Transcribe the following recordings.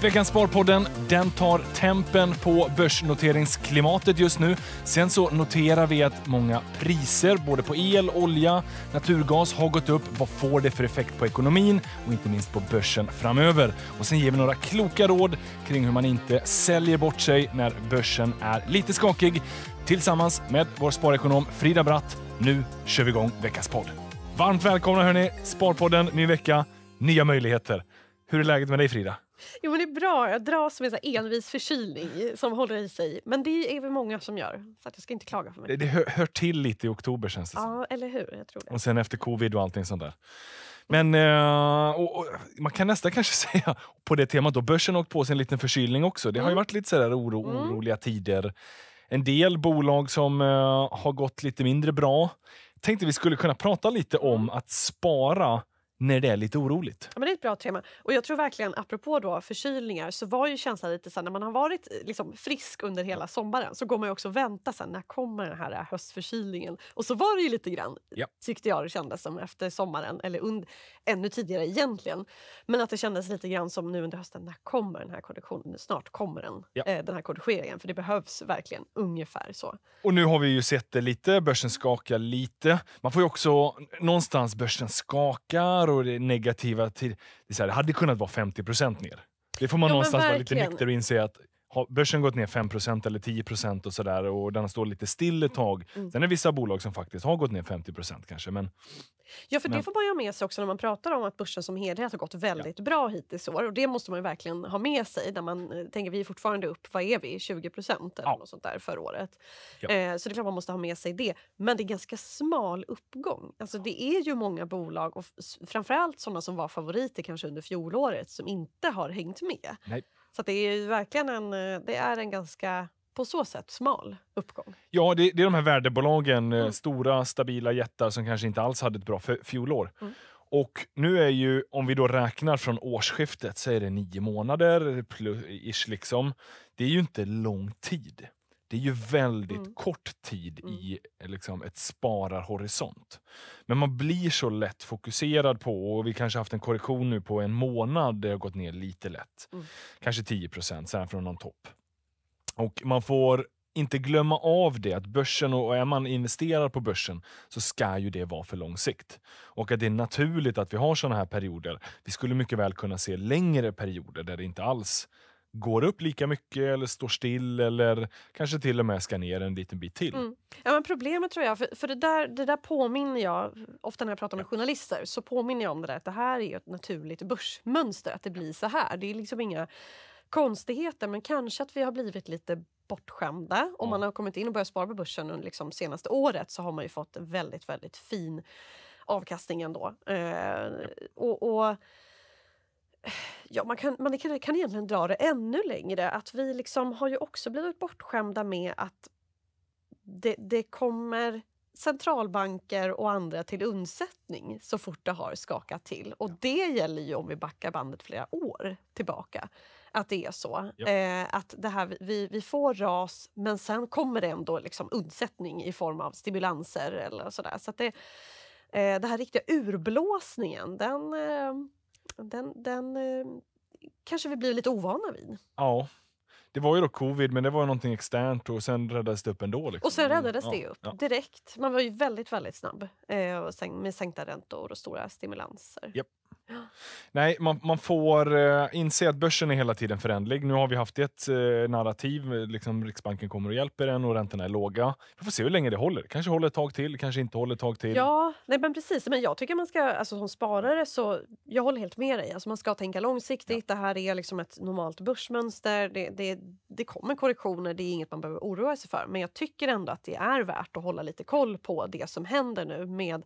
Veckans Sparpodden den tar tempen på börsnoteringsklimatet just nu. Sen så noterar vi att många priser både på el, olja, naturgas har gått upp. Vad får det för effekt på ekonomin och inte minst på börsen framöver? Och sen ger vi några kloka råd kring hur man inte säljer bort sig när börsen är lite skakig tillsammans med vår sparekonom Frida Bratt. Nu kör vi igång veckans podd. Varmt välkomna hörni! Sparpodden, ny vecka, nya möjligheter. Hur är läget med dig Frida? Jo, men det är bra. Jag dras med en envis förkylning som håller i sig. Men det är vi många som gör, så att jag ska inte klaga. för mig. Det, det hör, hör, till lite i oktober känns det Ja, eller hur? Jag tror det. Och sen efter covid och allting sånt där. Men uh, och, och, man kan nästan kanske säga, på det temat, då, börsen har åkt på sig en liten förkylning också. Det har ju mm. varit lite sådär oro, mm. oroliga tider. En del bolag som uh, har gått lite mindre bra. Tänkte vi skulle kunna prata lite om mm. att spara när det är lite oroligt. Ja, men det är ett bra tema. Och jag tror verkligen, apropå då förkylningar, så var ju känslan lite så här, när man har varit eh, liksom frisk under hela sommaren så går man ju också och väntar så när kommer den här eh, höstförkylningen? Och så var det ju lite grann, ja. tyckte jag det kändes som efter sommaren, eller und- ännu tidigare egentligen. Men att det kändes lite grann som nu under hösten, när kommer den här korrektionen? Snart kommer den, ja. eh, den här korrigeringen, för det behövs verkligen ungefär så. Och nu har vi ju sett det lite, börsen skakar lite. Man får ju också någonstans börsen skakar och det negativa. Till, det, här, det hade kunnat vara 50 procent ner. Det får man ja, någonstans vara lite nykter och inse att har börsen gått ner 5 eller 10 och sådär och den står lite still ett tag. Mm. Sen är det vissa bolag som faktiskt har gått ner 50 kanske. Men, ja, för men... det får man ha med sig också när man pratar om att börsen som helhet har gått väldigt ja. bra hittills år. Och det måste man verkligen ha med sig när man eh, tänker vi är fortfarande upp, vad är vi, 20 eller ja. något sånt där förra året. Ja. Eh, så det är klart man måste ha med sig det. Men det är ganska smal uppgång. Alltså det är ju många bolag och framförallt sådana som var favoriter kanske under fjolåret som inte har hängt med. Nej. Så det är ju verkligen en, eh, det är en ganska på så sätt smal uppgång. Ja, det, det är de här värdebolagen, eh, mm. stora stabila jättar som kanske inte alls hade ett bra fjolår. Mm. Och nu är ju, om vi då räknar från årsskiftet, så är det nio månader plus, ish liksom. Det är ju inte lång tid. Det är ju väldigt mm. kort tid mm. i eh, liksom, ett spararhorisont. Men man blir så lätt fokuserad på, och vi kanske haft en korrektion nu på en månad det har gått ner lite lätt. Mm. Kanske 10 sen från någon topp. Och man får inte glömma av det att börsen och är man investerar på börsen så ska ju det vara för lång sikt. Och att det är naturligt att vi har sådana här perioder. Vi skulle mycket väl kunna se längre perioder där det inte alls går upp lika mycket eller står still eller kanske till och med ska ner en liten bit till. Mm. Ja, men problemet tror jag, för, för det, där, det där påminner jag, ofta när jag pratar med journalister så påminner jag om det där att det här är ett naturligt börsmönster, att det blir så här. Det är liksom inga konstigheter men kanske att vi har blivit lite bortskämda. Om man har kommit in och börjat spara på börsen under liksom senaste året så har man ju fått en väldigt, väldigt fin avkastning ändå. Eh, och, och ja, man, kan, man kan, kan egentligen dra det ännu längre. Att vi liksom har ju också blivit bortskämda med att det, det kommer centralbanker och andra till undsättning så fort det har skakat till. Och ja. det gäller ju om vi backar bandet flera år tillbaka. Att det är så. Ja. Eh, att det här, vi, vi får ras men sen kommer det ändå liksom undsättning i form av stimulanser eller sådär. Så att det, eh, det här riktiga urblåsningen den eh, den, den eh, kanske vi blir lite ovana vid. Ja. Det var ju då covid, men det var ju någonting externt och sen räddades det upp ändå. Liksom. Och sen räddades ja, det upp ja. direkt. Man var ju väldigt, väldigt snabb eh, med sänkta räntor och stora stimulanser. Yep. Nej, man, man får eh, inse att börsen är hela tiden förändlig. Nu har vi haft ett eh, narrativ, liksom Riksbanken kommer och hjälper en och räntorna är låga. Vi får se hur länge det håller. Kanske håller ett tag till, kanske inte håller ett tag till. Ja, nej, men precis. Men jag tycker man ska, alltså, som sparare, så jag håller helt med dig. Alltså, man ska tänka långsiktigt. Ja. Det här är liksom ett normalt börsmönster. Det, det, det kommer korrektioner, det är inget man behöver oroa sig för. Men jag tycker ändå att det är värt att hålla lite koll på det som händer nu med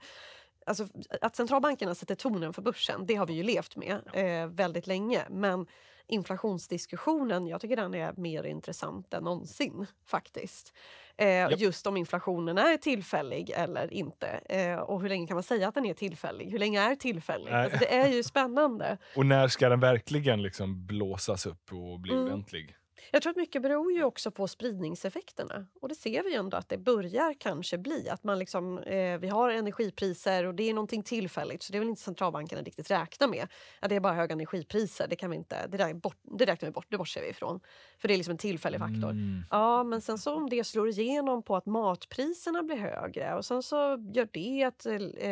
Alltså, att centralbankerna sätter tonen för börsen, det har vi ju levt med eh, väldigt länge. Men inflationsdiskussionen, jag tycker den är mer intressant än någonsin faktiskt. Eh, yep. Just om inflationen är tillfällig eller inte. Eh, och hur länge kan man säga att den är tillfällig? Hur länge är tillfällig? Alltså, det är ju spännande. och när ska den verkligen liksom blåsas upp och bli mm. ordentlig? Jag tror att mycket beror ju också på spridningseffekterna och det ser vi ju ändå att det börjar kanske bli att man liksom, eh, vi har energipriser och det är någonting tillfälligt så det vill inte centralbankerna riktigt räkna med. Att det är bara höga energipriser, det kan vi inte, det, där bort, det räknar vi bort, det bortser vi ifrån. För det är liksom en tillfällig faktor. Mm. Ja men sen så om det slår igenom på att matpriserna blir högre och sen så gör det att eh,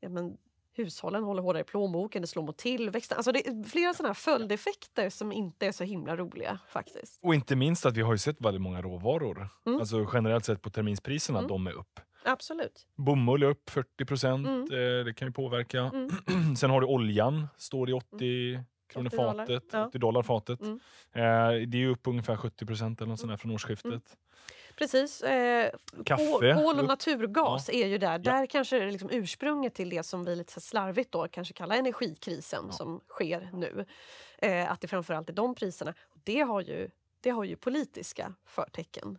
ja, men hushållen håller hårdare i plånboken, det slår mot tillväxten. Alltså det är flera sådana här följdeffekter som inte är så himla roliga faktiskt. Och inte minst att vi har ju sett väldigt många råvaror. Mm. Alltså generellt sett på terminspriserna, mm. de är upp. Absolut. Bomull är upp 40 procent, mm. eh, det kan ju påverka. Mm. Sen har du oljan, står i 80 mm. kronor 80 fatet, dollar. Ja. 80 dollar fatet. Mm. Eh, det är upp ungefär 70 procent eller något mm. sånt från årsskiftet. Precis. Eh, Kaffe. Kol och naturgas är ju där. Där kanske är liksom ursprunget till det som vi lite slarvigt då kanske kallar energikrisen som sker nu. Eh, att det framförallt är de priserna. Det har ju, det har ju politiska förtecken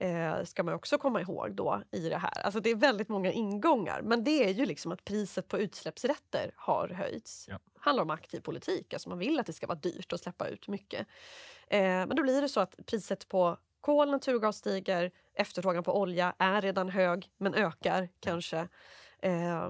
eh, ska man också komma ihåg då i det här. Alltså det är väldigt många ingångar men det är ju liksom att priset på utsläppsrätter har höjts. Ja. handlar om aktiv politik, alltså man vill att det ska vara dyrt att släppa ut mycket. Eh, men då blir det så att priset på kol, naturgas stiger, efterfrågan på olja är redan hög men ökar kanske. Eh,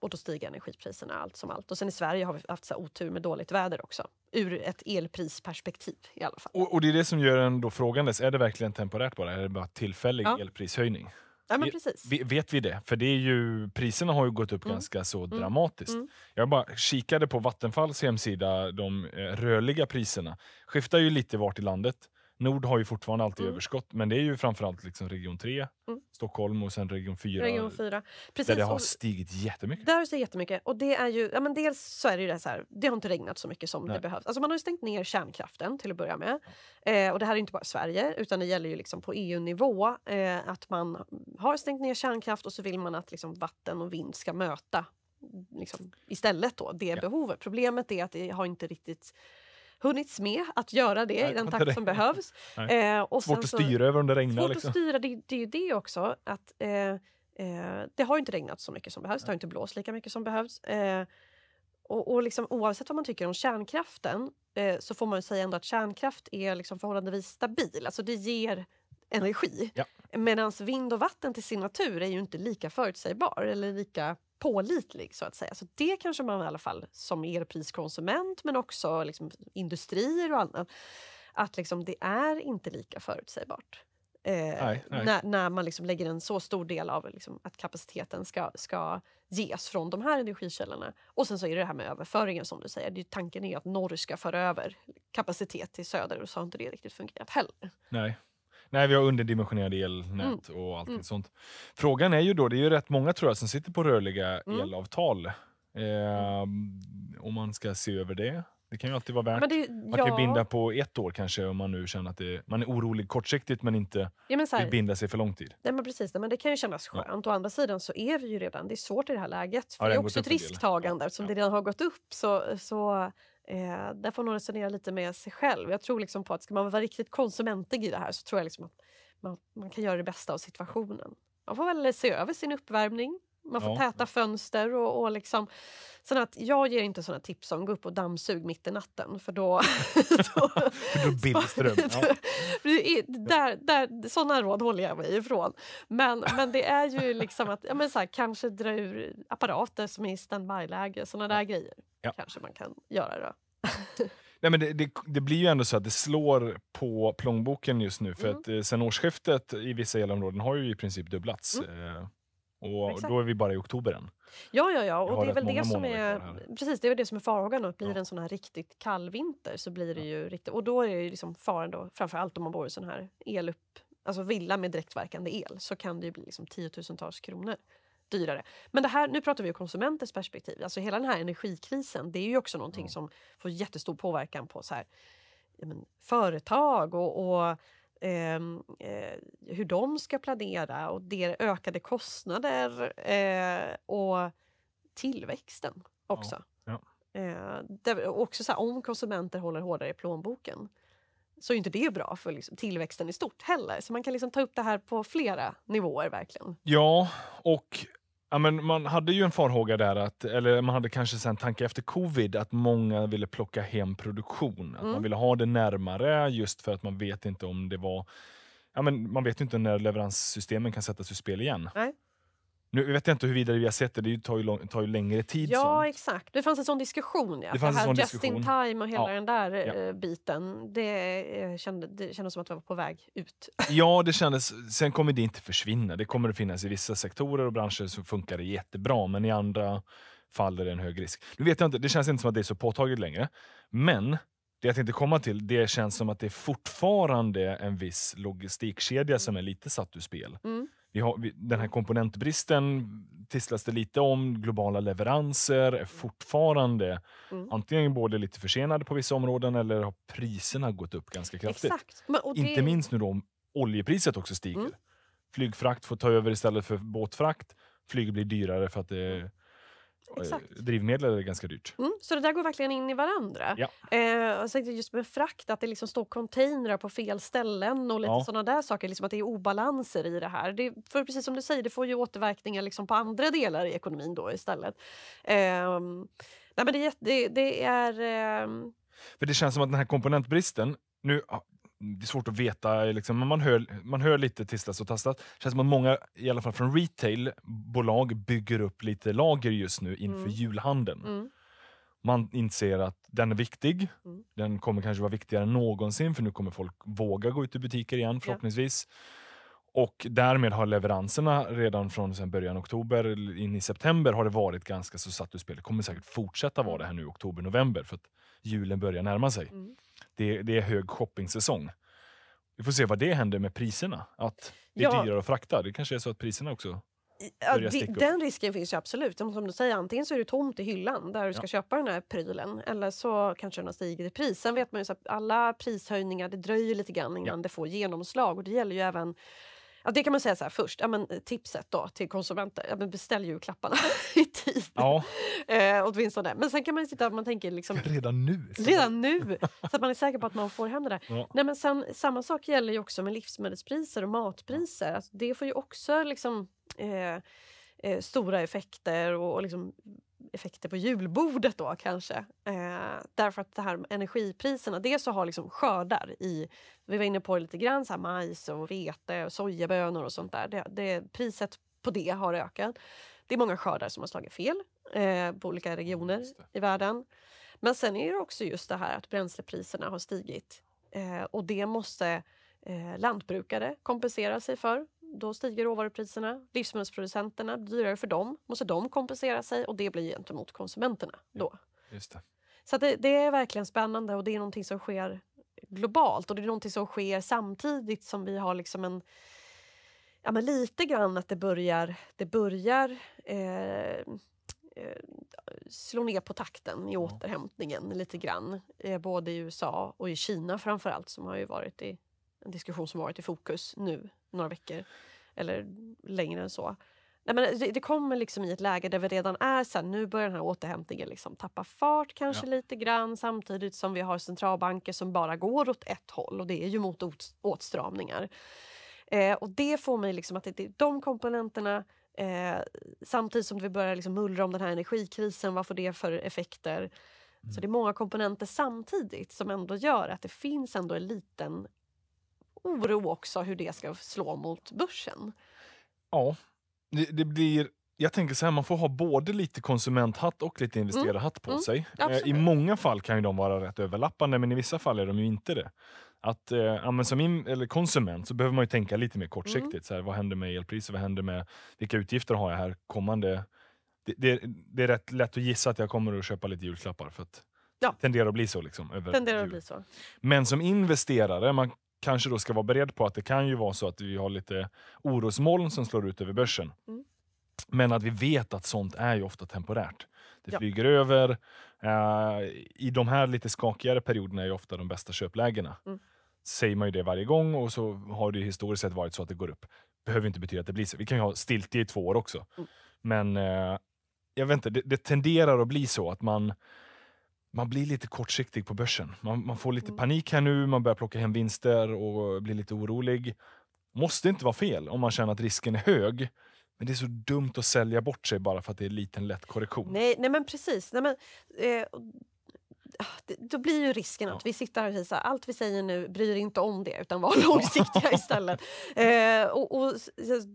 och då stiger energipriserna allt som allt. Och sen i Sverige har vi haft så otur med dåligt väder också. Ur ett elprisperspektiv i alla fall. Och, och det är det som gör en då frågandes, är det verkligen temporärt bara? Är det bara tillfällig ja. elprishöjning? Ja, men precis. Vi, vet vi det? För det är ju, priserna har ju gått upp mm. ganska så mm. dramatiskt. Mm. Jag bara kikade på Vattenfalls hemsida, de eh, rörliga priserna. Skiftar ju lite vart i landet. Nord har ju fortfarande alltid mm. överskott, men det är ju framförallt liksom region 3, mm. Stockholm och sen region 4. Region 4. Precis, där det har stigit jättemycket. Där har det stigit jättemycket. Och det är ju, ja, men dels så är det ju det så här, det har inte regnat så mycket som Nej. det behövs. Alltså man har ju stängt ner kärnkraften till att börja med. Eh, och det här är inte bara Sverige, utan det gäller ju liksom på EU-nivå eh, att man har stängt ner kärnkraft och så vill man att liksom vatten och vind ska möta liksom, istället då, det ja. behovet. Problemet är att det har inte riktigt hunnits med att göra det Nej, i den takt det. som behövs. Eh, och svårt att så, styra över om det regnar. Svårt liksom. att styra, det, det är ju det också. Att, eh, eh, det har inte regnat så mycket som behövs, Nej. det har inte blåst lika mycket som behövs. Eh, och, och liksom, oavsett vad man tycker om kärnkraften eh, så får man säga ändå att kärnkraft är liksom förhållandevis stabil. Alltså det ger energi. Ja. Medan vind och vatten till sin natur är ju inte lika förutsägbar eller lika pålitlig så att säga. Så det kanske man i alla fall som elpriskonsument men också liksom industrier och annat, att liksom det är inte lika förutsägbart. Eh, nej, nej. När, när, man liksom lägger en så stor del av liksom att kapaciteten ska, ska ges från de här energikällorna. Och sen så är det det här med överföringen som du säger. Det, tanken är ju att norr ska föra över kapacitet till söder och så har inte det riktigt fungerat heller. Nej, Nej, vi har underdimensionerade elnät mm. och allt mm. sånt. Frågan är ju då, det är ju rätt många tror jag som sitter på rörliga mm. elavtal. Eh, om man ska se över det. Det kan ju alltid vara värt. Men det, Man ja. kan ju binda på ett år kanske om man nu känner att det, man är orolig kortsiktigt men inte ja, men här, vill binda sig för lång tid. Nej, men precis, nej, men det kan ju kännas skönt. Ja. Å andra sidan så är det ju redan, det är svårt i det här läget. För ja, det, är också ett risktagande. Eftersom ja. det redan har gått upp så, så Eh, där får man resonera lite med sig själv. Jag tror liksom på att ska man vara riktigt konsumentig i det här så tror jag liksom att man, man kan göra det bästa av situationen. Man får väl se över sin uppvärmning, man får ja. täta fönster och, och liksom... Sen att jag ger inte såna tips om gå upp och dammsug mitt i natten för då... då, då Billström! Ja. där, där, sådana råd håller jag mig ifrån. Men, men det är ju liksom att ja, men så här, kanske dra ur apparater som är i standby-läge, sådana där grejer ja. kanske man kan göra då. Nej, men det, det, det, blir ju ändå så att det slår på plånboken just nu. För mm. att eh, sen årsskiftet i vissa elområden har ju i princip dubblats. Mm. Eh, och Exakt. då är vi bara i oktober än. Ja, ja, ja. Och det är väl det som är, precis, det är det som är farhågan. Att blir det ja. en sån här riktigt kall vinter så blir det ju riktigt... Och då är ju liksom faran då, framförallt om man bor i sån här elupp... Alltså villa med direktverkande el så kan det ju bli liksom tiotusentals kronor dyrare. Men det här, nu pratar vi ur konsumenters perspektiv. Alltså hela den här energikrisen, det är ju också någonting mm. som får jättestor påverkan på så här, men, företag och, och ehm, eh, hur de ska planera och det ökade kostnader eh, och tillväxten också. Ja, ja. Eh, där, också så här, om konsumenter håller hårdare i plånboken så är inte det bra för liksom tillväxten i stort heller. Så man kan liksom ta upp det här på flera nivåer verkligen. Ja, och Ja, men man hade ju en farhåga där, att, eller man hade kanske en tanke efter covid, att många ville plocka hem produktion. Att mm. Man ville ha det närmare just för att man vet inte om det var... Ja, men man vet inte när leveranssystemen kan sättas ur spel igen. Nej. Nu vet jag inte hur vidare vi har sett det, det tar ju, lång, tar ju längre tid. Ja, sånt. exakt. Det fanns en sån diskussion. Ja. Det fanns det här en sån just diskussion. in time och hela ja. den där ja. Eh, biten. Det, eh, kände, det kändes som att vi var på väg ut. Ja, det kändes. Sen kommer det inte försvinna. Det kommer att finnas i vissa sektorer och branscher som funkar det jättebra, men i andra fall är det en hög risk. Nu vet jag inte, det känns inte som att det är så påtagligt längre. Men det jag tänkte komma till, det känns som att det är fortfarande en viss logistikkedja mm. som är lite satt ur spel. Mm vi har, vi, den här komponentbristen tisslas det lite om. Globala leveranser är fortfarande mm. antingen både lite försenade på vissa områden eller har priserna gått upp ganska kraftigt. Men, det... Inte minst nu då om oljepriset också stiger. Mm. Flygfrakt får ta över istället för båtfrakt. Flyg blir dyrare för att det mm. Drivmedel är ganska dyrt. Mm, så det där går verkligen in i varandra. Ja. Eh, och just med frakt, att det liksom står containrar på fel ställen och lite ja. sådana där saker. Liksom att det är obalanser i det här. Det, för precis som du säger, det får ju återverkningar liksom på andra delar i ekonomin då istället. Eh, nej men det, det, det är... Eh... För det känns som att den här komponentbristen, nu det är svårt att veta, liksom, men man hör, man hör lite tisslas och tasslas. Det känns som att många, i alla fall från retailbolag, bygger upp lite lager just nu inför mm. julhandeln. Mm. Man inser att den är viktig. Mm. Den kommer kanske vara viktigare än någonsin, för nu kommer folk våga gå ut i butiker igen förhoppningsvis. Ja. Och därmed har leveranserna redan från sen början av oktober in i september har det varit ganska så satt ur spel. Det kommer säkert fortsätta vara mm. det här nu i oktober, november, för att julen börjar närma sig. Mm det är, det är hög shoppingsäsong. Vi får se vad det händer med priserna. Att det är ja. dyrare att frakta. Det kanske är så att priserna också Ja, det, den risken finns ju absolut. Som du säger, antingen så är det tomt i hyllan där du ska ja. köpa den här prylen eller så kanske den har stigit i pris. Sen vet man ju att alla prishöjningar, det dröjer lite grann innan ja. det får genomslag och det gäller ju även Ja, det kan man säga så här, först, ja, men, eh, tipset då till konsumenter, ja, men beställ julklapparna i tid. Ja. Eh, åtminstone. Men sen kan man sitta och tänker... Liksom, redan nu? Redan nu! så att man är säker på att man får hem det där. Ja. Nej, men sen, samma sak gäller ju också med livsmedelspriser och matpriser. Alltså, det får ju också liksom, eh, eh, stora effekter och, och liksom, effekter på julbordet då kanske. Eh, därför att det här med energipriserna, dels så har liksom skördar i, vi var inne på det lite grann, så här majs och vete och sojabönor och sånt där. Det, det, priset på det har ökat. Det är många skördar som har slagit fel eh, på olika regioner mm, i världen. Men sen är det också just det här att bränslepriserna har stigit eh, och det måste eh, lantbrukare kompensera sig för då stiger råvarupriserna. Livsmedelsproducenterna blir dyrare för dem. Måste de kompensera sig och det blir gentemot konsumenterna då. Ja, just det. Så det, det, är verkligen spännande och det är någonting som sker globalt och det är någonting som sker samtidigt som vi har liksom en Ja, men lite grann att det börjar, det börjar eh, eh slå ner på takten i återhämtningen lite grann. Eh, både i USA och i Kina framförallt som har ju varit i en diskussion som varit i fokus nu, några veckor. Eller längre än så. Nej, men det, det kommer liksom i ett läge där vi redan är så här, nu börjar den här återhämtningen liksom tappa fart kanske ja. lite grann samtidigt som vi har centralbanker som bara går åt ett håll och det är ju mot åtstramningar. Eh, och det får mig liksom att det är de komponenterna eh, samtidigt som vi börjar liksom mullra om den här energikrisen, vad får det för effekter? Mm. Så det är många komponenter samtidigt som ändå gör att det finns ändå en liten oro också hur det ska slå mot börsen. Ja, det, det blir jag tänker så här, man får ha både lite konsumenthatt och lite mm, investerarhatt mm. på sig. Mm. I många fall kan ju de vara rätt överlappande, men i vissa fall är de ju inte det. Att, eh, som in, eller konsument så behöver man ju tänka lite mer kortsiktigt. Mm. Så här, vad händer med elpriser? Vad händer med vilka utgifter har jag här kommande? Det, det, det är rätt lätt att gissa att jag kommer att köpa lite julklappar för att ja. tenderar att bli så. Liksom, över tenderar att bli så. Men som investerare, man kanske då ska vara beredd på att det kan ju vara så att vi har lite orosmoln som slår ut över börsen. Mm. Men att vi vet att sånt är ju ofta temporärt. Det flyger ja. över. Eh, I de här lite skakigare perioderna är ju ofta de bästa köplägena. Mm. Säger man ju det varje gång och så har det historiskt sett varit så att det går upp. Behöver inte betyda att det blir så. Vi kan ju ha stiltje i två år också. Mm. Men eh, jag vet inte, det, det tenderar att bli så att man man blir lite kortsiktig på börsen. Man, man får lite mm. panik här nu, man börjar plocka hem vinster och blir lite orolig. Måste inte vara fel om man känner att risken är hög. Men det är så dumt att sälja bort sig bara för att det är en liten lätt korrektion. Nej, nej men precis. Nej, men, eh, Ah, då blir ju risken att vi sitter här och säger allt vi säger nu, bryr inte om det utan var långsiktiga istället. Eh, och, och,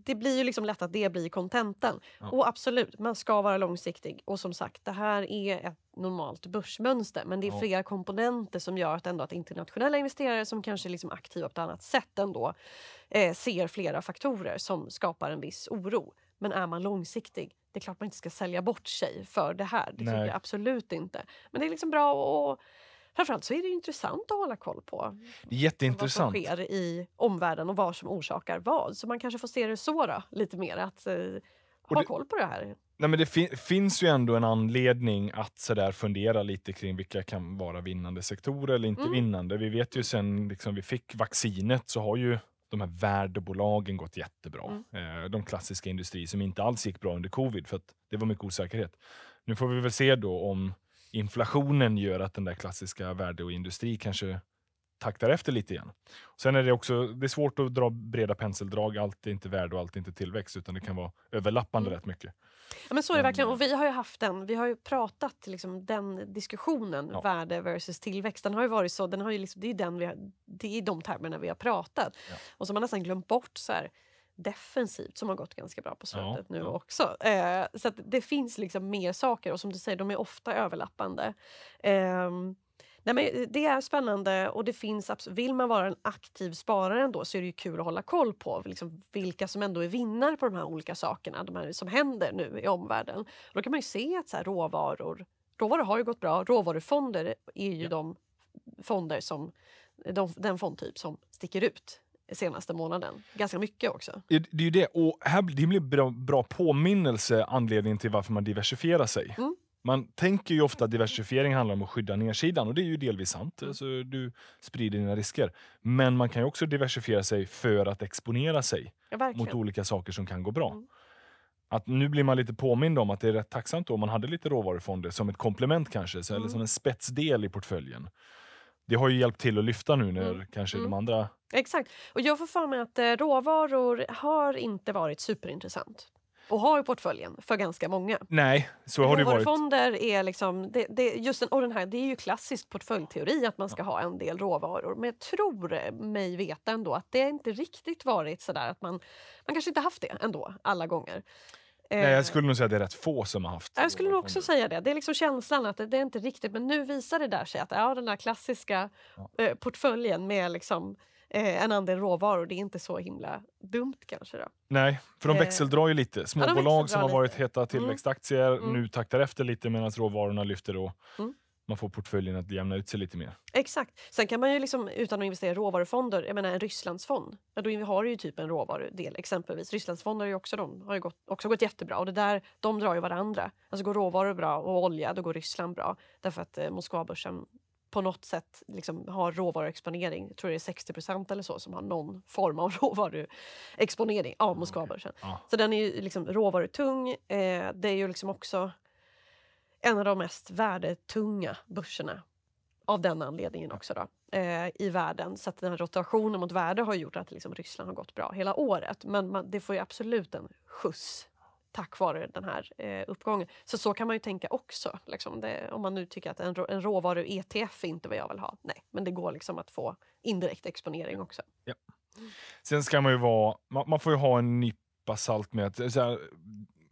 det blir ju liksom lätt att det blir kontenten. Och absolut, man ska vara långsiktig. Och som sagt, det här är ett normalt börsmönster. Men det är flera komponenter som gör att, ändå att internationella investerare som kanske är liksom aktiva på ett annat sätt ändå eh, ser flera faktorer som skapar en viss oro. Men är man långsiktig det är klart man inte ska sälja bort sig för det här. Det tycker jag absolut inte. Men det är liksom bra och Framförallt så är det intressant att hålla koll på det är jätteintressant. vad som sker i omvärlden och vad som orsakar vad. Så man kanske får se det så då, lite mer, att eh, ha det, koll på det här. Nej, men det fin finns ju ändå en anledning att sådär fundera lite kring vilka kan vara vinnande sektorer eller inte mm. vinnande. Vi vet ju sen liksom, vi fick vaccinet så har ju de här värdebolagen gått jättebra. Mm. Eh, de klassiska industrier som inte alls gick bra under covid, för det var mycket osäkerhet. Nu får vi väl se då om inflationen gör att den där klassiska värde och industri kanske taktar efter lite igen. Sen är det också det är svårt att dra breda penseldrag. Allt är inte värde och allt är inte tillväxt, utan det kan vara överlappande mm. rätt mycket. Ja, men så är det verkligen. Och mm. vi har ju haft den, vi har ju pratat liksom, den diskussionen, ja. värde versus tillväxt. Den har ju varit så, den har ju liksom, det, är den vi har, det är de termerna vi har pratat. Ja. Och som man nästan glömt bort så här, defensivt som har gått ganska bra på slutet ja, nu ja. också. Eh, så det finns liksom mer saker och som du säger, de är ofta överlappande. Eh, Nej, men eh, det är spännande och det finns, vill man vara en aktiv sparare ändå så är det ju kul att hålla koll på liksom vilka som ändå är vinnare på de här olika sakerna de här som händer nu i omvärlden. då kan man ju se att så här, råvaror, råvaror har ju gått bra. Råvarufonder är ju ja. de fonder som, de, den fondtyp som sticker ut senaste månaden. Ganska mycket också. Det, det är ju det. Och här, det blir en bra, bra påminnelse anledningen till varför man diversifierar sig. Mm. Man tänker ju ofta att diversifiering handlar om att skydda nedsidan och det är ju delvis sant. Mm. Alltså, du sprider dina risker. Men man kan ju också diversifiera sig för att exponera sig ja, mot olika saker som kan gå bra. Mm. Att nu blir man lite påmind om att det är rätt tacksamt om man hade lite råvarufonder som ett komplement kanske, så, mm. eller som en spetsdel i portföljen det har ju hjälpt till att lyfta nu när mm. kanske mm. de andra... Exakt. Och jag får för mig att eh, råvaror har inte varit superintressant och har i portföljen för ganska många. Nej, så har det ju varit. Råvarufonder är liksom, det, det, just den, och den här, det är ju klassisk portföljteori att man ska ha en del råvaror. Men jag tror eh, mig veta ändå att det inte riktigt varit så där att man, man kanske inte haft det ändå alla gånger. Nej, jag eh, skulle nog säga att det är rätt få som har haft. Jag skulle nog också säga det. Det är liksom känslan att det, det är inte riktigt, men nu visar det där sig att ja, den här klassiska ja. Eh, portföljen med liksom eh, en andel råvaror. Det är inte så himla dumt kanske. Då. Nej, för de eh, växeldrar ju lite. Småbolag ja, som har varit lite. heta mm. tillväxtaktier mm. nu taktar efter lite medan råvarorna lyfter. Och mm. Man får portföljen att jämna ut sig lite mer. Exakt. Sen kan man ju liksom, utan att investera i råvarufonder, jag menar en Rysslandsfond, ja, då har du ju typ en råvarudel exempelvis. Rysslandsfonder är också, de, har ju gått, också gått jättebra och det där, de drar ju varandra. Alltså går råvaror bra och olja, då går Ryssland bra. Därför att eh, Moskvabörsen på något sätt liksom har råvaruexponering. Jag tror det är 60 eller så som har någon form av råvaruexponering av ja, Moskvabörsen. Okay. Ja. Så den är ju liksom råvarutung. Eh, det är ju liksom också en av de mest värdetunga börserna av den anledningen också då, eh, i världen. Så att den här rotationen mot värde har gjort att liksom Ryssland har gått bra hela året. Men man, det får ju absolut en skjuts tack vare den här eh, uppgången. Så så kan man ju tänka också. Liksom. Det, om man nu tycker att en, rå, en råvaru-ETF är inte vad jag vill ha. Nej, men det går liksom att få indirekt exponering också. Ja. Sen ska man ju vara, man, man får ju ha en nypa salt med att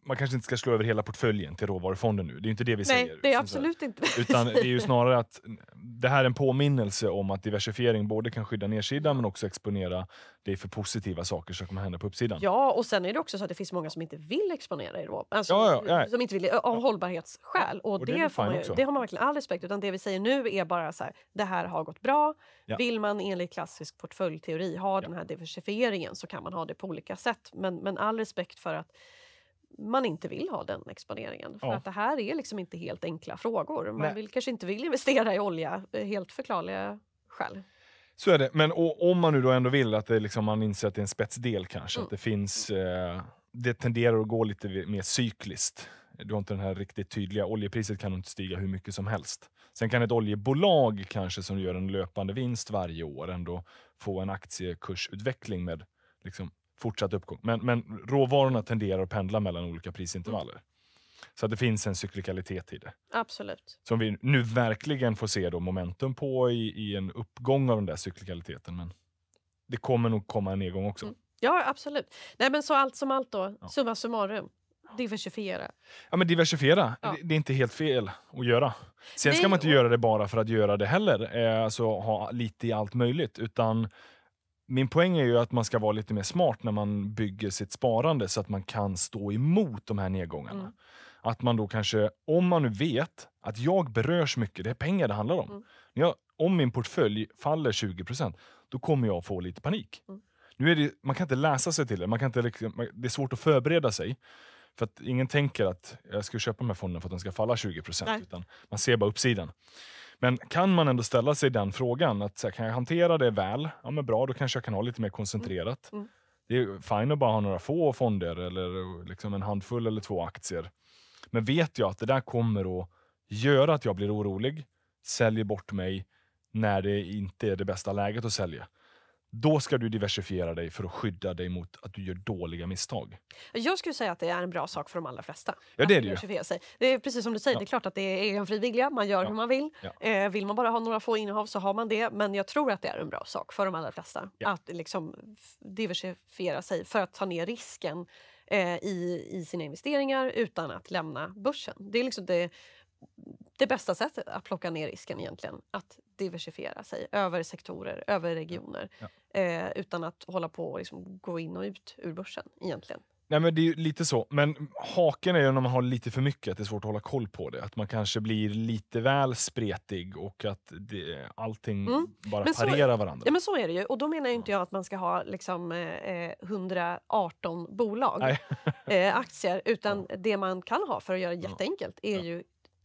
man kanske inte ska slå över hela portföljen till råvarufonden nu. Det är inte det vi Nej, säger. det är liksom absolut inte Utan det är ju snarare att det här är en påminnelse om att diversifiering både kan skydda nedsidan men också exponera dig för positiva saker som kommer hända på uppsidan. Ja, och sen är det också så att det finns många som inte vill exponera i råvaror. Alltså, ja, ja, ja, Som inte vill, eh, av hållbarhetsskäl. Och, och det, det, man, det, har man verkligen all respekt Utan det vi säger nu är bara så här, det här har gått bra. Vill man enligt klassisk portföljteori ha den här diversifieringen så kan man ha det på olika sätt. Men, men all respekt för att man inte vill ha den exponeringen. För ja. att det här är liksom inte helt enkla frågor. Man vill kanske inte vill investera i olja, eh, helt förklarliga skäl. Så är det, men och, om man nu då ändå vill att det liksom, man inser att det är en spetsdel kanske, mm. att det finns eh, det tenderar att gå lite mer cykliskt. Du har inte den här riktigt tydliga, oljepriset kan inte stiga hur mycket som helst. Sen kan ett oljebolag kanske som gör en löpande vinst varje år ändå få en aktiekursutveckling med liksom fortsatt uppgång. Men, men råvarorna tenderar att pendla mellan olika prisintervaller. Mm. Så att det finns en cyklikalitet i det. Absolut. Som vi nu verkligen får se då momentum på i, i en uppgång av den där cyklikaliteten. Men det kommer nog komma en nedgång också. Mm. Ja, absolut. Nej, men så allt som allt då, ja. summa summarum. Diversifiera. Ja, men diversifiera. Ja. Det är inte helt fel att göra. Sen Nej, ska man inte göra det bara för att göra det heller, eh, alltså ha lite i allt möjligt, utan min poäng är ju att man ska vara lite mer smart när man bygger sitt sparande så att man kan stå emot de här nedgångarna. Mm. Att man då kanske, om man nu vet att jag berörs mycket, det är pengar det handlar om. Mm. Jag, om min portfölj faller 20 då kommer jag få lite panik. Mm. Nu är det, man kan inte läsa sig till det, man kan inte, liksom, det är svårt att förbereda sig. För att ingen tänker att jag ska köpa de här fonderna för att de ska falla 20 utan man ser bara uppsidan. Men kan man ändå ställa sig den frågan, att så här, kan jag hantera det väl, ja men bra, då kanske jag kan ha lite mer koncentrerat. Mm. mm. Det är fine att bara ha några få fonder eller liksom en handfull eller två aktier. Men vet jag att det där kommer att göra att jag blir orolig, säljer bort mig när det inte är det bästa läget att sälja då ska du diversifiera dig för att skydda dig mot att du gör dåliga misstag. Jag skulle säga att det är en bra sak för de allra flesta. Ja, det är det ju. Sig. Det är precis som du säger, ja. det är klart att det är frivilliga, man gör ja. hur man vill. Ja. Eh, vill man bara ha några få innehav så har man det, men jag tror att det är en bra sak för de allra flesta att liksom diversifiera sig för att ta ner risken eh, i, i sina investeringar utan att lämna börsen. Det är liksom det det bästa sättet att plocka ner risken egentligen. Att diversifiera sig över sektorer, över regioner ja. eh, utan att hålla på och liksom gå in och ut ur börsen egentligen. Nej, men det är lite så. Men haken är ju när man har lite för mycket, att det är svårt att hålla koll på det. Att man kanske blir lite väl spretig och att det, allting mm. bara men parerar så, varandra. Ja, men så är det ju. Och då menar inte jag att man ska ha liksom, eh, 118 eh, bolag, eh, aktier. Utan ja. det man kan ha för att göra det jätteenkelt är ja. ju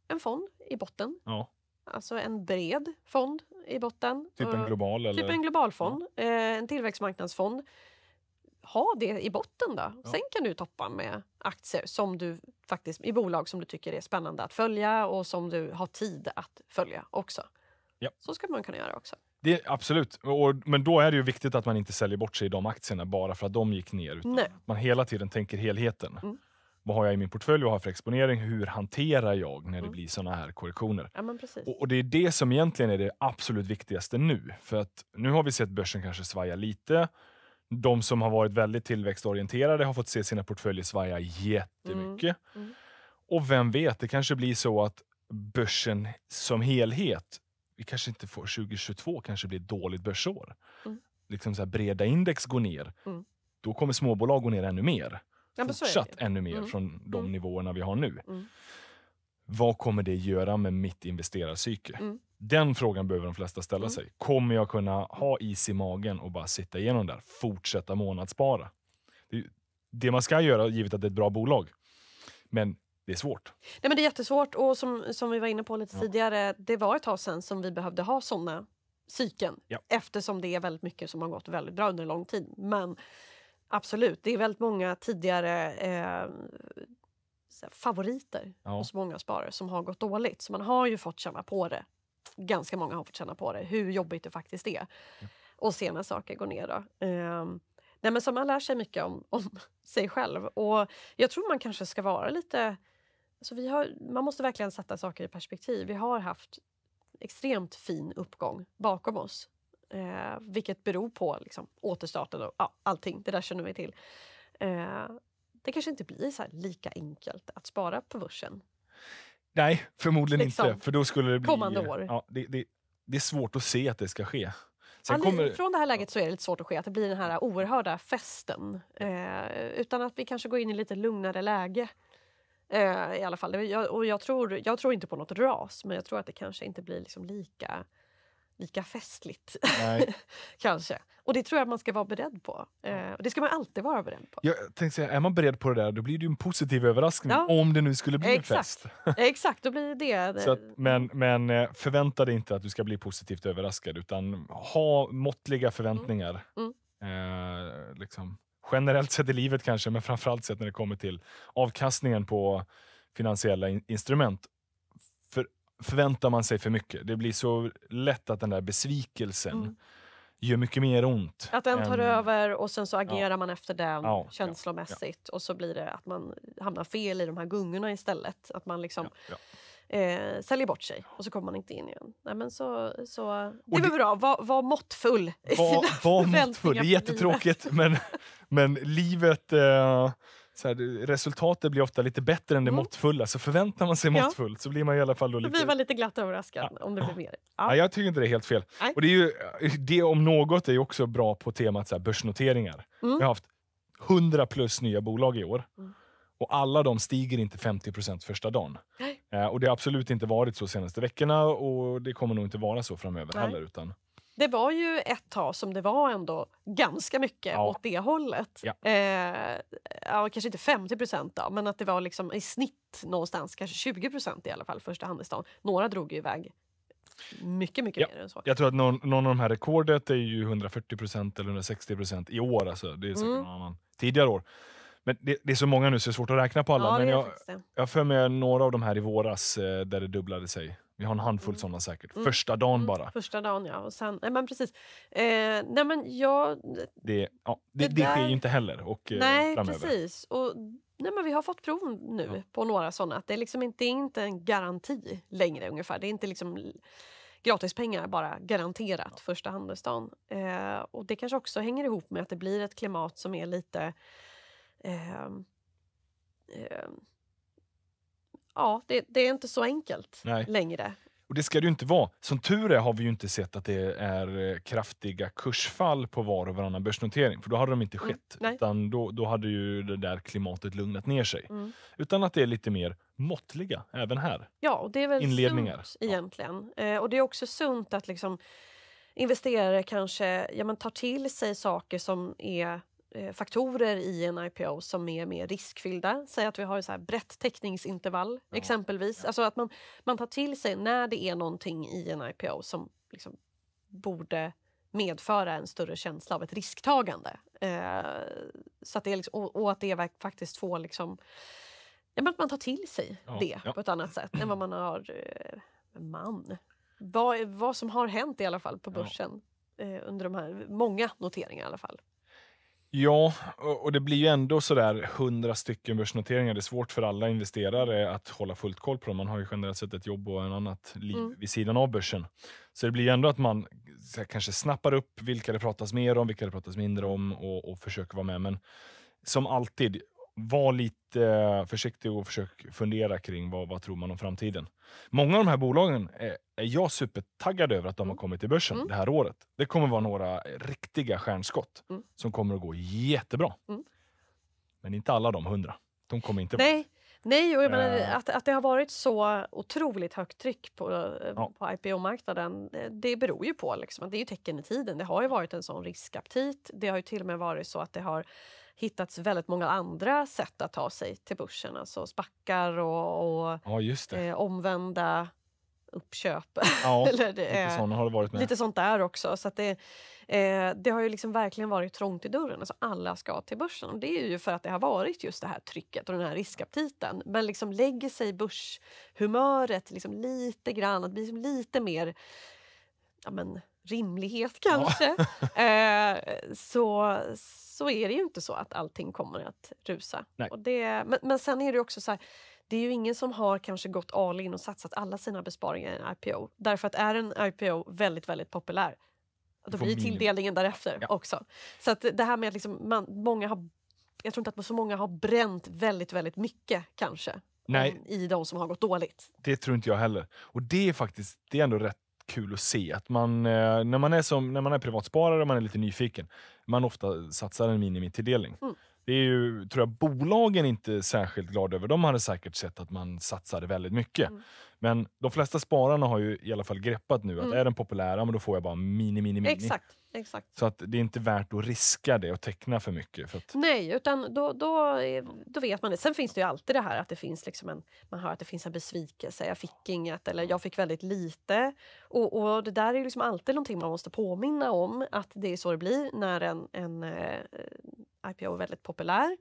en fond, i botten. Ja. Alltså en bred fond i botten. Typ en global? Typ eller? Typ en globalfond. Ja. Eh, en tillväxtmarknadsfond. Ha det i botten då. Ja. Sen kan du toppa med aktier som du faktiskt, i bolag som du tycker är spännande att följa och som du har tid att följa också. Ja. Så ska man kunna göra också. Det, absolut, och, men då är det ju viktigt att man inte säljer bort sig i de aktierna bara för att de gick ner. Utan Nej. man hela tiden tänker helheten. Mm. Vad har jag i min portfölj? Vad har för exponering? Hur hanterar jag när det mm. blir sådana här korrektioner? Ja, och, och, det är det som egentligen är det absolut viktigaste nu. För att nu har vi sett börsen kanske svaja lite. De som har varit väldigt tillväxtorienterade har fått se sina portföljer svaja jättemycket. Mm. Mm. Och vem vet, det kanske blir så att börsen som helhet, vi kanske inte får 2022 kanske blir ett dåligt börsår. Mm. Liksom så breda index går ner. Mm. Då kommer småbolag gå ner ännu mer ja, fortsatt ännu mer mm. från de mm. nivåerna vi har nu. Mm. Vad kommer det göra med mitt investerarpsyke? Mm. Den frågan behöver de flesta ställa mm. sig. Kommer jag kunna ha is i magen och bara sitta igenom där? Fortsätta månadsspara? Det, det man ska göra, givet att det är ett bra bolag, men det är svårt. Nej, men det är jättesvårt och som, som vi var inne på lite ja. tidigare, det var ett tag sedan som vi behövde ha såna psyken ja. eftersom det är väldigt mycket som har gått väldigt bra under en lång tid. Men Absolut, det är väldigt många tidigare eh, favoriter ja. hos många sparare som har gått dåligt. Så man har ju fått känna på det. Ganska många har fått känna på det, hur jobbigt det faktiskt är. Ja. Och se när saker går ner. Då. Eh, nej men så man lär sig mycket om, om sig själv. Och jag tror man kanske ska vara lite... Alltså vi har, man måste verkligen sätta saker i perspektiv. Vi har haft extremt fin uppgång bakom oss. Eh, vilket beror på liksom, återstarten och ja, allting, det där känner vi till. Eh, det kanske inte blir så lika enkelt att spara på börsen. Nej, förmodligen liksom, inte. För då skulle det bli... Kommande år. Ja, det, det, det är svårt att se att det ska ske. Sen kommer... Från det här läget så är det lite svårt att ske att det blir den här oerhörda festen. Eh, utan att vi kanske går in i lite lugnare läge. Eh, I alla fall. Jag, och jag tror, jag tror inte på något ras, men jag tror att det kanske inte blir liksom lika lika festligt. Kanske. Och det tror jag man ska vara beredd på. Eh, och det ska man alltid vara beredd på. Jag tänkte säga, är man beredd på det där, då blir det ju en positiv överraskning ja. om det nu skulle bli Exakt. en fest. Exakt, då blir det... Så att, men, men eh, förvänta dig inte att du ska bli positivt överraskad, utan ha måttliga förväntningar. Mm. Mm. Eh, liksom. Generellt sett i livet kanske, men framförallt sett när det kommer till avkastningen på finansiella in instrument förväntar man sig för mycket. Det blir så lätt att den där besvikelsen mm. gör mycket mer ont. Att den tar än... över och sen så agerar ja. man efter den ja, känslomässigt ja, och så blir det att man hamnar fel i de här gungorna istället. Att man liksom eh, säljer bort sig och så kommer man inte in igen. Nej, men så, så, det är väl bra, var, var måttfull i var, sina var måttfull. Det är jättetråkigt men, men livet eh, så här, resultatet blir ofta lite bättre än det mm. måttfulla, så förväntar man sig ja. måttfullt så blir man i alla fall... Då lite... Vi var lite glatt överraskade. ja. om det blir mer. Ja. ja. jag tycker inte det är helt fel. Nej. Och det, är ju, det om något är ju också bra på temat så här, börsnoteringar. Mm. Jag har haft 100 plus nya bolag i år. Mm. Och alla de stiger inte 50 första dagen. Eh, och det har absolut inte varit så senaste veckorna och det kommer nog inte vara så framöver Nej. heller. Utan det var ju ett tag som det var ändå ganska mycket ja. åt det hållet. Ja. Eh, ja, kanske inte 50 procent men att det var liksom i snitt någonstans kanske 20 procent i alla fall första handelsdagen. Några drog ju iväg mycket, mycket ja. mer än så. Jag tror att någon, någon av de här rekordet är ju 140 procent eller 160 procent i år. Alltså. Det är säkert mm. någon annan tidigare år. Men det, det, är så många nu så det är svårt att räkna på alla. Ja, men jag har för mig några av de här i våras eh, där det dubblade sig. Vi har en handfull mm. sådana säkert. Mm. Första dagen mm. bara. Första dagen, ja. Och sen, nej, men precis. Eh, nej, men jag... Det, ja, det, det, det sker ju inte heller och, eh, nej, framöver. Precis. Och, nej, men vi har fått prov nu ja. på några sådana. Det är liksom inte, inte en garanti längre ungefär. Det är inte liksom gratispengar bara garanterat ja. första handelsdagen. Eh, och det kanske också hänger ihop med att det blir ett klimat som är lite eh, ja, det, det är inte så enkelt Nej. längre. Och det ska det ju inte vara. Som tur är har vi ju inte sett att det är eh, kraftiga kursfall på var och varannan börsnotering, för då hade de inte mm, skett. Mm, utan då, då hade ju det där klimatet lugnat ner sig. Mm. Utan att det är lite mer måttliga även här. Ja, och det är väl Inledningar. sunt egentligen. Ja. Eh, och det är också sunt att liksom investerare kanske ja, men tar till sig saker som är Eh, faktorer i en IPO som är mer riskfyllda. Säg att vi har så här brett täckningsintervall ja, exempelvis. Ja. Alltså att man, man tar till sig när det är någonting i en IPO som liksom borde medföra en större känsla av ett risktagande. Eh, så att det är liksom, och, och, att det faktiskt får liksom, ja, att man tar till sig ja, det på ett annat sätt än vad man har eh, man. Vad, vad som har hänt i alla fall på börsen eh, under de här, många noteringarna. i alla fall. Ja, och det blir ju ändå sådär 100 stycken börsnoteringar. Det är svårt för alla investerare att hålla fullt koll på dem. Man har ju generellt sett ett jobb och en annat liv mm. vid sidan av börsen. Så det blir ju ändå att man kanske snappar upp vilka det pratas mer om, vilka det pratas mindre om och, och försöker vara med. Men som alltid, var lite eh, försiktig och försök fundera kring vad, vad tror man om framtiden. Många av de här bolagen är, är jag supertaggad över att de har mm. kommit till börsen mm. det här året. Det kommer vara några riktiga stjärnskott mm. som kommer att gå jättebra. Mm. Men inte alla de hundra. De kommer inte Nej. Nej, och jag menar, eh. att, att det har varit så otroligt högt tryck på, eh, ja. på IPO-marknaden, det beror ju på liksom, att det är ju tecken i tiden. Det har ju varit en sån riskaptit. Det har ju till och med varit så att det har hittats väldigt många andra sätt att ta sig till börsen. Alltså spackar och, och ja, eh, omvända uppköp. Ja, Eller det lite, sådana har det varit med. lite sånt där också. Så det, eh, det har ju liksom verkligen varit trångt i dörren. Alltså alla ska till börsen. Och det är ju för att det har varit just det här trycket och den här riskaptiten. Men liksom lägger sig börshumöret liksom lite grann, att bli liksom lite mer ja, men, rimlighet kanske, ja. eh, så, så är det ju inte så att allting kommer att rusa. Det, men, men sen är det också så här, det är ju ingen som har kanske gått all in och satsat alla sina besparingar i en IPO. Därför att är en IPO väldigt, väldigt populär, då blir tilldelningen därefter ja. också. Så att det här med att liksom, man, många har, jag tror inte att så många har bränt väldigt, väldigt mycket kanske. Nej. I de som har gått dåligt. Det tror inte jag heller. Och det är faktiskt, det är ändå rätt kul att se. Att man, eh, när, man är som, när man är privatsparare och man är lite nyfiken, man ofta satsar en minimitilldelning. Mm. Det är ju, tror jag, bolagen inte särskilt glada över. De hade säkert sett att man satsade väldigt mycket. Mm. Men de flesta spararna har ju i alla fall greppat nu att mm. är den populär, men då får jag bara mini, mini, mini. Exakt. Exakt. Så att det är inte värt att riska det och teckna för mycket. För att... Nej, utan då, då, eh, då vet man det. Sen finns det ju alltid det här att det finns liksom en, man hör att det finns en besvikelse. Jag fick inget eller jag fick väldigt lite. Och, och det där är liksom alltid någonting man måste påminna om att det är så det blir när en, en eh, IPO är väldigt populär.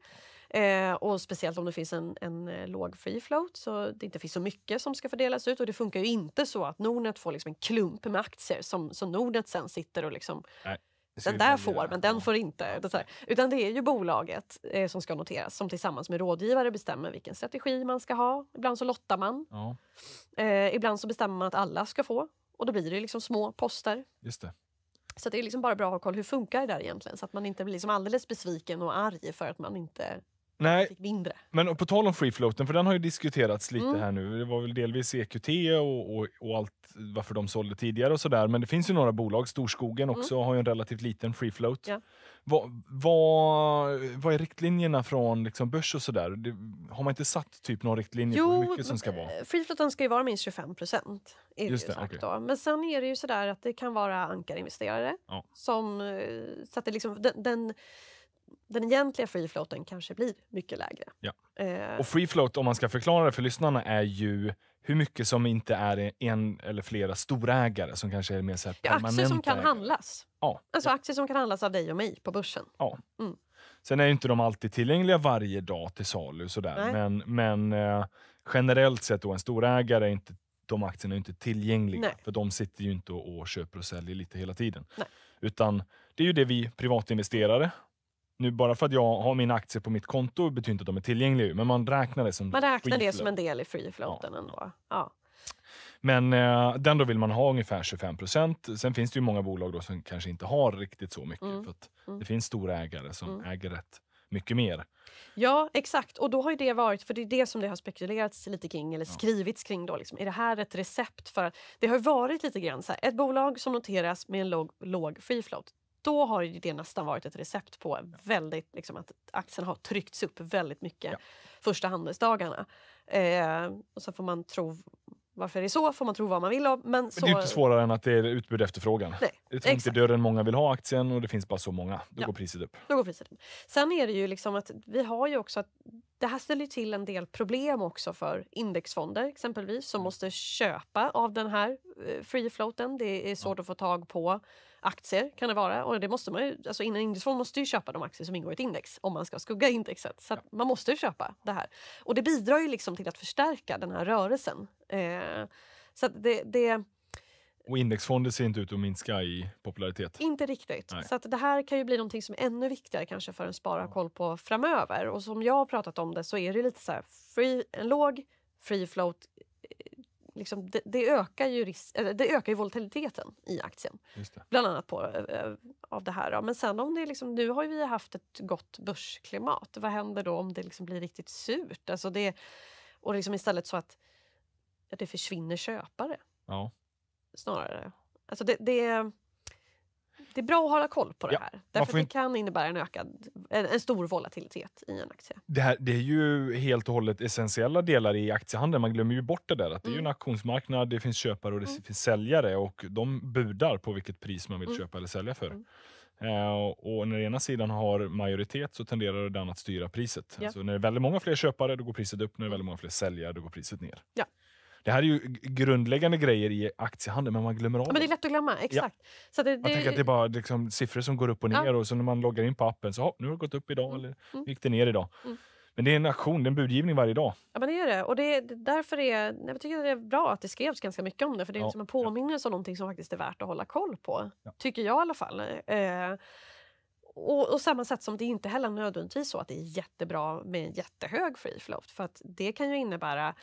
Eh, och speciellt om det finns en, en eh, låg free float så det inte finns så mycket som ska fördelas ut. Och det funkar ju inte så att Nordnet får liksom en klump med aktier som, som Nordnet sen sitter och liksom Nej. Den där får, men den får inte. Utan det är ju bolaget eh, som ska noteras som tillsammans med rådgivare bestämmer vilken strategi man ska ha. Ibland så lottar man. Ja. Eh, ibland så bestämmer man att alla ska få och då blir det liksom små poster. Just det. Så det är liksom bara bra att ha koll hur funkar det där egentligen så att man inte blir liksom alldeles besviken och arg för att man inte Nej, mindre. men på tal om free för den har ju diskuterats lite mm. här nu. Det var väl delvis EQT och, och, och allt varför de sålde tidigare och sådär. Men det finns ju några bolag, Storskogen också mm. har ju en relativt liten free float. Ja. Vad, vad, vad är riktlinjerna från liksom börs och sådär? Har man inte satt typ någon riktlinje jo, på hur mycket som ska vara? Eh, free ska ju vara minst 25 procent. okay. Men sen är det ju sådär att det kan vara ankarinvesterare. Ja. Som, eh, så att det liksom, den, den den egentliga free floaten kanske blir mycket lägre. Ja. Eh. Och free float, om man ska förklara det för lyssnarna, är ju hur mycket som inte är en eller flera storägare som kanske är mer så ja, aktier som kan ägare. handlas. Ja. Alltså ja. aktier som kan handlas av dig och mig på börsen. Ja. Mm. Sen är inte de alltid tillgängliga varje dag till salu, sådär. men, men eh, generellt sett då, en storägare är inte de aktierna är inte tillgängliga, Nej. för de sitter ju inte och, och köper och säljer lite hela tiden. Nej. Utan det är ju det vi privatinvesterare nu bara för att jag har mina aktier på mitt konto betyder inte att de är tillgängliga. Men man räknar det som Man räknar det som en del i free floaten ja. ändå. Ja. Men eh, den då vill man ha ungefär 25 procent. Sen finns det ju många bolag då som kanske inte har riktigt så mycket. Mm. För mm. Det finns stora ägare som mm. äger rätt mycket mer. Ja, exakt. Och då har det varit, för det är det som det har spekulerats lite kring eller skrivits kring då. Liksom. Är det här ett recept för att det har varit lite grann så här, ett bolag som noteras med en låg, låg free float, då har det nästan varit ett recept på väldigt, liksom, att aktien har tryckts upp väldigt mycket ja. första handelsdagarna. Eh, och så får man tro varför det är så får man tro vad man vill men så... Det är inte svårare än att det är utbud och efterfrågan. Nej, det är inte dörren många vill ha aktien och det finns bara så många. Då ja, går priset upp. Då går priset upp. Sen är det ju liksom att vi har ju också att det här ställer till en del problem också för indexfonder exempelvis som mm. måste köpa av den här eh, free floaten. Det är svårt ja. att få tag på Aktier kan det vara och det måste man ju, alltså innan indexfond måste ju köpa de aktier som ingår i ett index om man ska skugga indexet. Så man måste ju köpa det här. Och det bidrar ju liksom till att förstärka den här rörelsen. Eh, så det, det och indexfonder ser inte ut att minska i popularitet? Inte riktigt. Nej. Så att det här kan ju bli någonting som är ännu viktigare kanske för en sparare att ha koll på framöver. Och som jag har pratat om det så är det lite så här, free, en låg free float liksom, det, det, ökar ju risk, det ökar ju volatiliteten i aktien. Bland annat på, eh, eh, av det här. Men sen om det liksom, nu har vi haft ett gott börsklimat. Vad händer då om det liksom blir riktigt surt? Alltså det, och liksom istället så att, att det försvinner köpare. Ja. Snarare. Alltså det, det det är bra att hålla koll på det ja, här. Därför det inte... kan innebära en, ökad, en, en, stor volatilitet i en aktie. Det, här, det är ju helt och hållet essentiella delar i aktiehandeln. Man glömmer ju bort det där att mm. det är ju en mm. auktionsmarknad, det finns köpare och det mm. finns säljare och de budar på vilket pris man vill mm. köpa eller sälja för. Uh, och när ena sidan har majoritet så tenderar den att styra priset. Ja. Alltså när det är väldigt många fler köpare, då går priset upp. När det mm. är väldigt många fler säljare, då går priset ner. Ja. Det här är ju grundläggande grejer i aktiehandel, men man glömmer av ja, Men det är lätt att glömma, exakt. Ja. Så det, det... Man tänker att det är bara liksom siffror som går upp och ner ja. och så när man loggar in på appen så nu har det gått upp idag mm. eller mm. gick det ner idag. Mm. Men det är en aktion, en budgivning varje dag. Ja, men det är det. Och det, därför är, jag tycker det är bra att det skrevs ganska mycket om det, för det är ja. liksom en påminnelse om någonting som faktiskt är värt att hålla koll på. Ja. Tycker jag i alla fall. Eh, och, och, samma sätt som det inte heller nödvändigtvis så att det är jättebra med jättehög free float, för att det kan ju innebära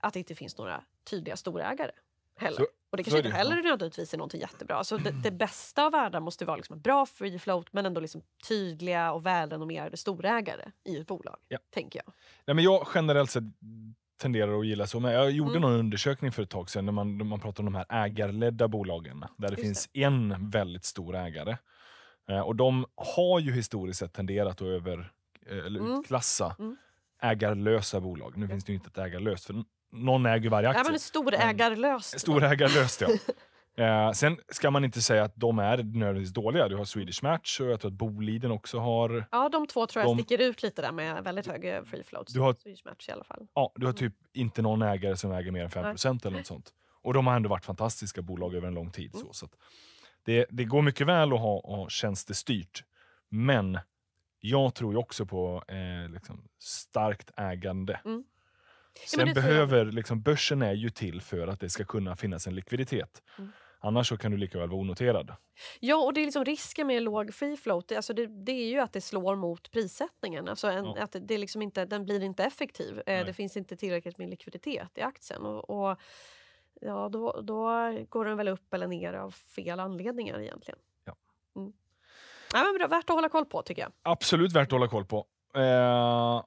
att det inte finns några tydliga storägare heller. Så, och det kanske inte heller nödvändigtvis är någonting jättebra. Alltså det, det bästa av världar måste vara liksom bra free float men ändå liksom tydliga och välrenommerade storägare i ett bolag. Ja. Tänker jag. Nej, men jag generellt sett tenderar att gilla så. med. jag gjorde mm. någon undersökning för ett tag sedan när man, när man pratade om de här ägarledda bolagen. Där det Just finns det. en väldigt stor ägare. Eh, och de har ju historiskt sett tenderat att över, eh, eller mm. utklassa mm. ägarlösa bolag. Nu finns det ju inte ett ägarlöst, för någon äger varje aktie. Nej, man är storägarlöst. ja. Eh, sen ska man inte säga att de är nödvändigtvis dåliga. Du har Swedish Match och jag tror att Boliden också har... Ja, de två tror jag de, sticker ut lite där med väldigt hög eh, free float. Du har, Swedish Match i alla fall. Ja, du har mm. typ inte någon ägare som äger mer än 5 procent eller något sånt. Och de har ändå varit fantastiska bolag över en lång tid. Mm. Så, så det, det, går mycket väl att ha, ha tjänstestyrt, men jag tror ju också på eh, liksom starkt ägande. Mm. Sen behöver, liksom, börsen är ju till för att det ska kunna finnas en likviditet. Mm. Annars så kan du lika väl vara onoterad. Ja, och det är liksom risken med låg free float, alltså det, det är ju att det slår mot prissättningen. Alltså en, ja. att det liksom inte, den blir inte effektiv. Eh, Nej. Det finns inte tillräckligt med likviditet i aktien. Och, och, ja, då, då går den väl upp eller ner av fel anledningar egentligen. Ja. Mm. Ja, men värt att hålla koll på tycker jag. Absolut värt att hålla koll på. Eh,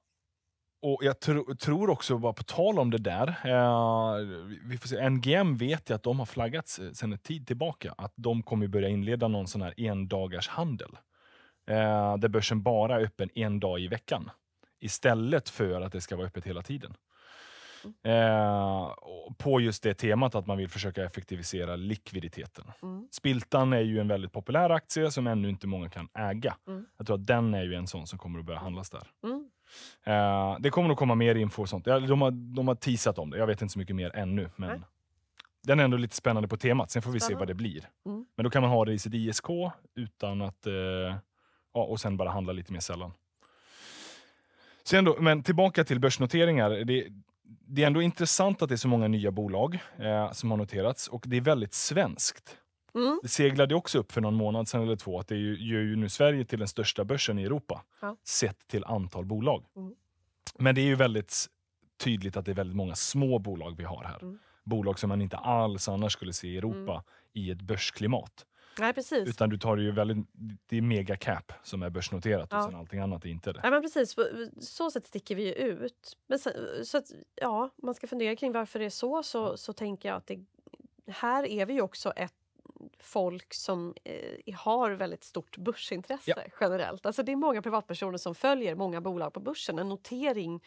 och jag tro, tror också, bara på tal om det där, eh, vi får se, NGM vet jag att de har flaggats eh, sedan en tid tillbaka, att de kommer börja inleda någon sån här endagars handel. Eh, där börsen bara är öppen en dag i veckan. Istället för att det ska vara öppet hela tiden. Eh, på just det temat att man vill försöka effektivisera likviditeten. Mm. Spiltan är ju en väldigt populär aktie som ännu inte många kan äga. Mm. Jag tror att den är ju en sån som kommer att börja handlas där. Mm. Uh, det kommer nog komma mer info och sånt. De har, de har teasat om det. Jag vet inte så mycket mer ännu. Men Den är ändå lite spännande på temat. Sen får vi spännande. se vad det blir. Mm. Men då kan man ha det i sitt ISK utan att... Uh, ja, och sen bara handla lite mer sällan. Sen då, men tillbaka till börsnoteringar. Det, det är ändå intressant att det är så många nya bolag eh, som har noterats och det är väldigt svenskt. Mm. Det seglade också upp för någon månad sedan eller två att det gör ju nu Sverige till den största börsen i Europa ja. sett till antal bolag. Mm. Men det är ju väldigt tydligt att det är väldigt många små bolag vi har här. Mm. Bolag som man inte alls annars skulle se i Europa mm. i ett börsklimat. Nej, precis. Utan du tar det ju väldigt, det är mega cap som är börsnoterat ja. och sen allting annat är inte det. Nej, men precis. På eh, så sätt sticker vi ju ut. Men sen, eh, så att, ja, man ska fundera kring varför det är så, så, mm. så tänker jag att det, här är vi ju också ett folk som eh, har väldigt stort börsintresse ja. generellt. Alltså det är många privatpersoner som följer många bolag på börsen. En notering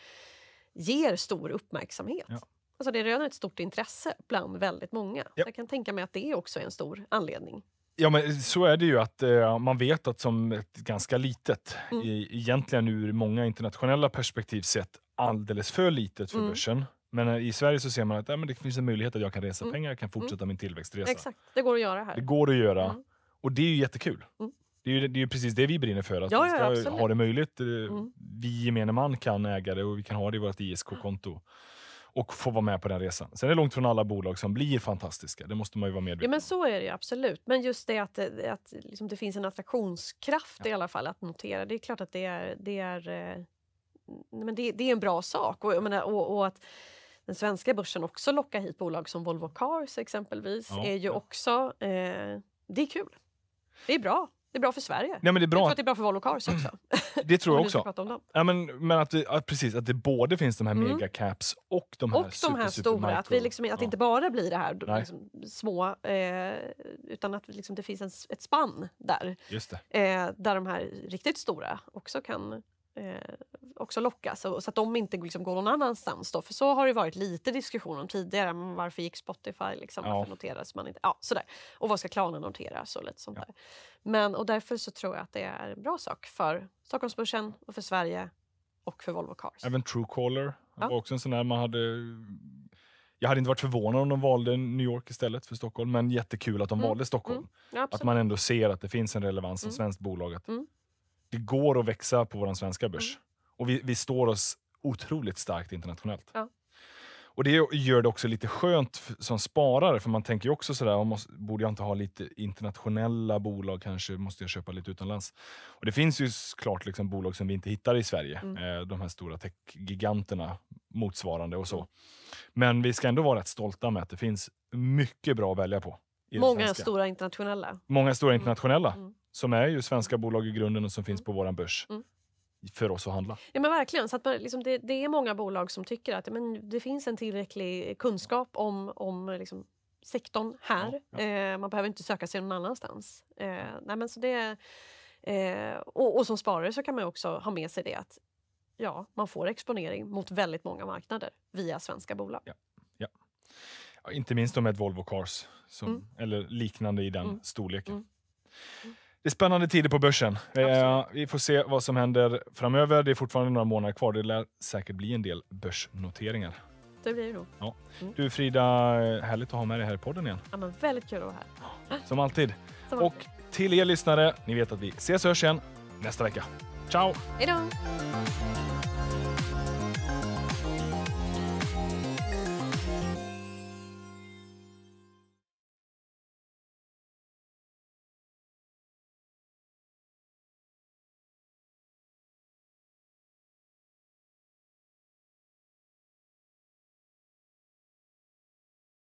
ger stor uppmärksamhet. Ja. Alltså det röner ett stort intresse bland väldigt många. Ja. Jag kan tänka mig att det också är en stor anledning. Ja, men så är det ju att eh, man vet att som ett ganska litet, mm. E-, egentligen ur många internationella perspektiv sett alldeles för litet för mm. börsen, men eh, i Sverige så ser man att ja, men det finns en möjlighet att jag kan resa mm. pengar, jag kan fortsätta mm. min tillväxtresa. Exakt, det går att göra här. Det går att göra. Mm. Och det är ju jättekul. Mm. Det är ju, det är precis det vi brinner för, att ja, vi ska ja, ha det möjligt. Eh, mm. Vi gemene man kan äga det och vi kan ha det i vårt ISK-konto och få vara med på den resan. Sen är det långt från alla bolag som blir fantastiska. Det måste man ju vara medveten om. Ja, men så är det ju absolut. Men just det att, eh, att liksom det finns en attraktionskraft ja. i alla fall att notera. Det är klart att det är, det är, men det, det är en bra sak. Och, menar, och, och att den svenska börsen också lockar hit bolag som Volvo Cars exempelvis. Ja, är ju ja. också, eh, det är kul. Det är bra. Det är bra för Sverige. Nej, men det är bra. Jag tror att det är bra för Volvo Cars också. Det tror jag också. Ja, men, men att, det, precis, att det både finns de här mm. megacaps och de här, och super, de här stora. Micro. Att, vi liksom, att ja. det inte bara blir det här liksom, små, eh, utan att liksom, det finns en, ett spann där. Just eh, där de här riktigt stora också kan eh, också lockas så, så att de inte liksom går någon annanstans. Då. För så har det varit lite diskussion om tidigare. Varför gick Spotify? Liksom, ja. Varför noterades man inte? Ja, sådär. Och vad ska klanen noteras? Och lite sånt ja. där. Men, och därför så tror jag att det är en bra sak för Stockholmsbörsen och för Sverige och för Volvo Cars. Även Truecaller ja. var också en sån där man hade jag hade inte varit förvånad om de valde New York istället för Stockholm, men jättekul att de mm. valde Stockholm. Mm. Ja, att man ändå ser att det finns en relevans som mm. svenskt bolag. Att mm det går att växa på vår svenska börs. Mm. Och vi, vi, står oss otroligt starkt internationellt. Ja. Och Det gör det också lite skönt som sparare, för man tänker ju också sådär, man måste, borde jag inte ha lite internationella bolag, kanske måste jag köpa lite utomlands. Och Det finns ju klart liksom bolag som vi inte hittar i Sverige, mm. Eh, de här stora techgiganterna motsvarande och så. Mm. Men vi ska ändå vara rätt stolta med att det finns mycket bra att välja på. Många stora internationella. Många stora mm. internationella mm. som är ju svenska bolag i grunden och som finns på vår börs. Mm. för oss att handla. Ja men verkligen, så att man, liksom, det, det, är många bolag som tycker att men, det finns en tillräcklig kunskap om, om liksom, sektorn här. Ja, ja. Eh, man behöver inte söka sig någon annanstans. Eh, nej, men så det, eh, och, och, som sparare så kan man också ha med sig det att ja, man får exponering mot väldigt många marknader via svenska bolag. Ja. Ja, inte minst med ett Volvo Cars, som, mm. eller liknande i den mm. storleken. Mm. Det är spännande tider på börsen. Eh, vi får se vad som händer framöver. Det är fortfarande några månader kvar. Det lär säkert bli en del börsnoteringar. Det blir det nog. Ja. Mm. Du Frida, eh, härligt att ha med dig här i podden igen. Ja, men väldigt kul att vara här. Som alltid. Som alltid. Och till er lyssnare, ni vet att vi ses och hörs igen nästa vecka. Ciao! Hej då!